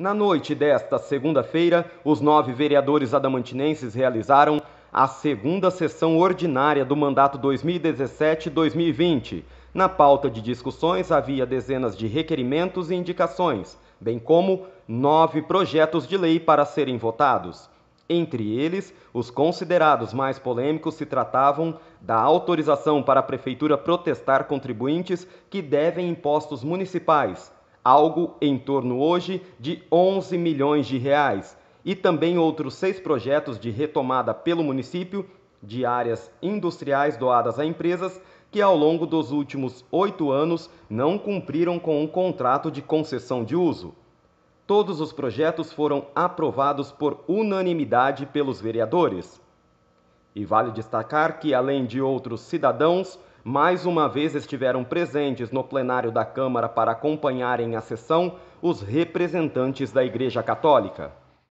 Na noite desta segunda-feira, os nove vereadores adamantinenses realizaram a segunda sessão ordinária do mandato 2017-2020. Na pauta de discussões havia dezenas de requerimentos e indicações, bem como nove projetos de lei para serem votados. Entre eles, os considerados mais polêmicos se tratavam da autorização para a Prefeitura protestar contribuintes que devem impostos municipais, algo em torno hoje de 11 milhões de reais, e também outros seis projetos de retomada pelo município de áreas industriais doadas a empresas que ao longo dos últimos oito anos não cumpriram com o um contrato de concessão de uso. Todos os projetos foram aprovados por unanimidade pelos vereadores. E vale destacar que, além de outros cidadãos, mais uma vez estiveram presentes no plenário da Câmara para acompanharem a sessão os representantes da Igreja Católica.